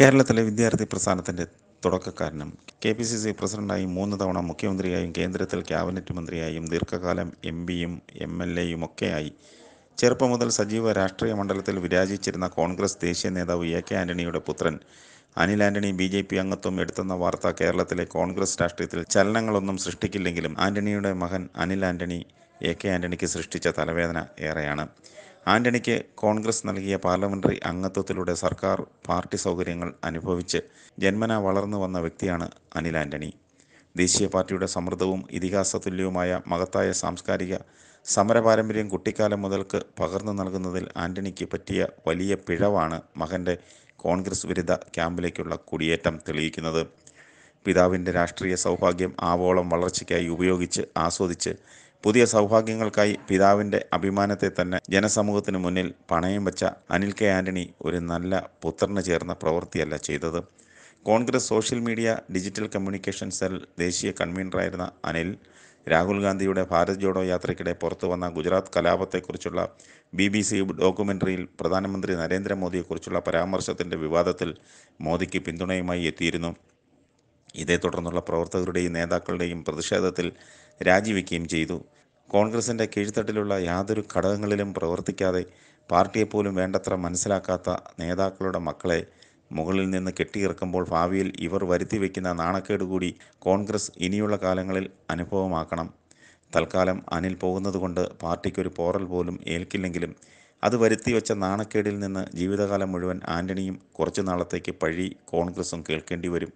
കേരളത്തിലെ വിദ്യാർത്ഥി പ്രസ്ഥാനത്തിൻ്റെ തുടക്കക്കാരനും കെ പി സി സി പ്രസിഡന്റായി മൂന്ന് തവണ മുഖ്യമന്ത്രിയായും കേന്ദ്രത്തിൽ ക്യാബിനറ്റ് മന്ത്രിയായും ദീർഘകാലം എം പിയും എം എൽ എയും ഒക്കെയായി ചെറുപ്പം മുതൽ സജീവ രാഷ്ട്രീയ മണ്ഡലത്തിൽ വിരാജിച്ചിരുന്ന കോൺഗ്രസ് ദേശീയ നേതാവ് എ കെ ആന്റണിയുടെ പുത്രൻ Anil Antony B J P അംഗത്വം എടുത്തെന്ന വാർത്ത കേരളത്തിലെ കോൺഗ്രസ് രാഷ്ട്രീയത്തിൽ ചലനങ്ങളൊന്നും സൃഷ്ടിക്കില്ലെങ്കിലും ആന്റണിയുടെ മകൻ അനിൽ ആന്റണി എ കെ ആന്റണിക്ക് സൃഷ്ടിച്ച തലവേദന ഏറെയാണ് ആന്റണിക്ക് കോൺഗ്രസ് നൽകിയ പാർലമെൻ്ററി അംഗത്വത്തിലൂടെ സർക്കാർ പാർട്ടി സൗകര്യങ്ങൾ അനുഭവിച്ച് ജന്മന വളർന്നു വന്ന വ്യക്തിയാണ് അനിൽ ആന്റണി ദേശീയ പാർട്ടിയുടെ സമൃദ്ധവും ഇതിഹാസ തുല്യവുമായ മഹത്തായ സാംസ്കാരിക സമരപാരമ്പര്യം കുട്ടിക്കാലം മുതൽക്ക് പകർന്നു നൽകുന്നതിൽ ആന്റണിക്ക് പറ്റിയ വലിയ പിഴവാണ് മകൻ്റെ കോൺഗ്രസ് വിരുദ്ധ ക്യാമ്പിലേക്കുള്ള കുടിയേറ്റം തെളിയിക്കുന്നത് പിതാവിൻ്റെ രാഷ്ട്രീയ സൗഭാഗ്യം ആവോളം വളർച്ചയ്ക്കായി ഉപയോഗിച്ച് ആസ്വദിച്ച് പുതിയ സൗഭാഗ്യങ്ങൾക്കായി പിതാവിന്റെ അഭിമാനത്തെ തന്നെ ജനസമൂഹത്തിന് മുന്നിൽ പണയം വെച്ച അനിൽ കെ ആന്റണി ഒരു നല്ല പുത്രന് ചേർന്ന പ്രവൃത്തിയല്ല ചെയ്തത് Congress social media digital communication cell ദേശീയ കൺവീനറായിരുന്ന അനിൽ രാഹുൽ ഗാന്ധിയുടെ ഭാരത് ജോഡോ യാത്രയ്ക്കിടെ പുറത്തു വന്ന ഗുജറാത്ത് കലാപത്തെക്കുറിച്ചുള്ള ബി ബി സി ഡോക്യുമെൻ്ററിയിൽ പ്രധാനമന്ത്രി നരേന്ദ്രമോദിയെക്കുറിച്ചുള്ള പരാമർശത്തിൻ്റെ വിവാദത്തിൽ മോദിക്ക് പിന്തുണയുമായി എത്തിയിരുന്നു ഇതേ തുടർന്നുള്ള പ്രവർത്തകരുടെയും നേതാക്കളുടെയും പ്രതിഷേധത്തിൽ രാജിവെക്കുകയും ചെയ്തു കോൺഗ്രസിൻ്റെ കീഴ്ത്തട്ടിലുള്ള യാതൊരു ഘടകങ്ങളിലും പ്രവർത്തിക്കാതെ പാർട്ടിയെപ്പോലും വേണ്ടത്ര മനസ്സിലാക്കാത്ത നേതാക്കളുടെ മക്കളെ മുകളിൽ നിന്ന് കെട്ടിയിറക്കുമ്പോൾ ഭാവിയിൽ ഇവർ വരുത്തി വയ്ക്കുന്ന നാണക്കേട് കൂടി കോൺഗ്രസ് ഇനിയുള്ള കാലങ്ങളിൽ അനുഭവമാക്കണം തൽക്കാലം അനിൽ പോകുന്നതുകൊണ്ട് പാർട്ടിക്കൊരു പോറൽ പോലും ഏൽക്കില്ലെങ്കിലും അത് വരുത്തി വെച്ച നാണക്കേടിൽ നിന്ന് ജീവിതകാലം മുഴുവൻ ആന്റണിയും കുറച്ചു നാളത്തേക്ക് പഴി കോൺഗ്രസും കേൾക്കേണ്ടി വരും